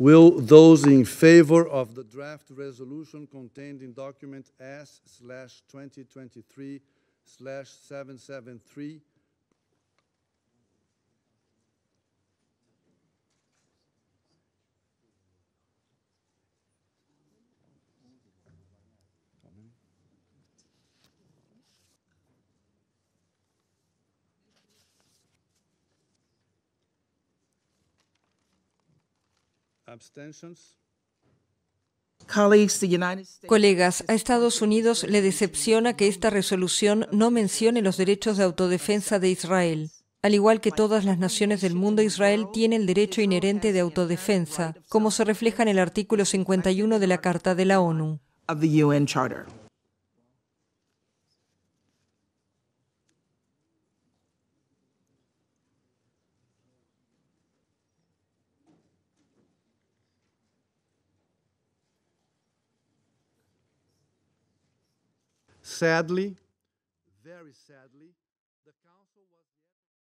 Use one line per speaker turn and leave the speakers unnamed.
Will those in favor of the draft resolution contained in document S slash 2023 slash 773
Colegas, a Estados Unidos le decepciona que esta resolución no mencione los derechos de autodefensa de Israel. Al igual que todas las naciones del mundo, Israel tiene el derecho inherente de autodefensa, como se refleja en el artículo 51 de la Carta de la ONU.
Sadly, very sadly, the council was